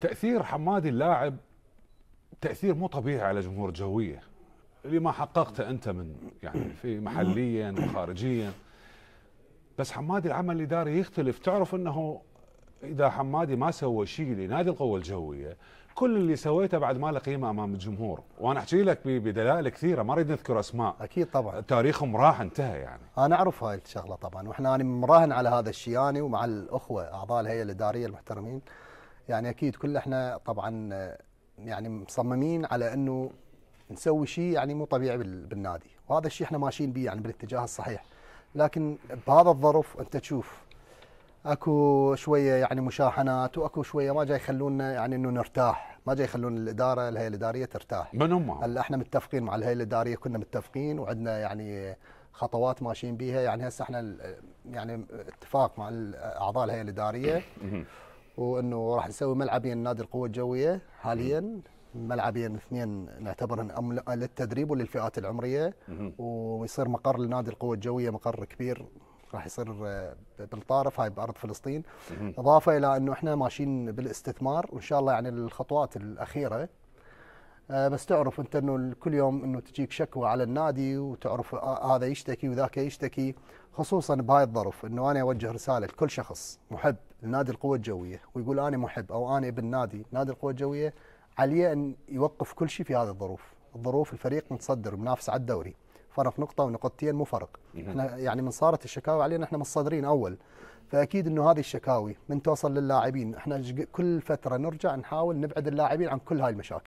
تاثير حمادي اللاعب تاثير مو طبيعي على جمهور الجويه اللي ما حققته انت من يعني في محليا وخارجيا بس حمادي العمل الاداري يختلف تعرف انه اذا حمادي ما سوى شيء لنادي القوه الجويه كل اللي سويته بعد ما له قيمه امام الجمهور وانا احكي لك بدلائل كثيره ما اريد نذكر اسماء اكيد طبعا تاريخهم راح انتهى يعني انا اعرف هاي الشغله طبعا واحنا انا مراهن على هذا الشيء يعني ومع الاخوه اعضاء الهيئه الاداريه المحترمين يعني اكيد كل احنا طبعا آه، يعني مصممين على انه نسوي شيء يعني مو طبيعي بالنادي وهذا الشيء احنا ماشيين به يعني بالاتجاه الصحيح لكن بهذا الظرف انت تشوف اكو شويه يعني مشاحنات واكو شويه ما جاي يخلونا يعني انه نرتاح ما جاي يخلون الاداره الهيئه الاداريه ترتاح من هم احنا متفقين مع الهيئه الاداريه كنا متفقين وعندنا يعني خطوات ماشيين بيها يعني هسه احنا يعني اتفاق مع اعضاء الهيئه الاداريه وانه راح نسوي ملعبين نادي القوه الجويه حاليا ملعبين اثنين نعتبرهم للتدريب وللفئات العمريه ويصير مقر لنادي القوه الجويه مقر كبير راح يصير آه، بالطارف هاي بارض فلسطين اضافه الى انه احنا ماشيين بالاستثمار وان شاء الله يعني الخطوات الاخيره آه، بس تعرف انت انه كل يوم انه تجيك شكوى على النادي وتعرف آه، هذا يشتكي وذاك يشتكي خصوصا بهاي الظرف انه انا اوجه رساله لكل شخص محب لنادي القوه الجويه ويقول انا محب او انا ابن نادي نادي القوه الجويه عليه ان يوقف كل شيء في هذه الظروف، الظروف الفريق متصدر منافس على الدوري فرق نقطه ونقطتين مو فرق، احنا يعني من صارت الشكاوي علينا احنا متصدرين اول فاكيد انه هذه الشكاوي من توصل للاعبين احنا كل فتره نرجع نحاول نبعد اللاعبين عن كل هاي المشاكل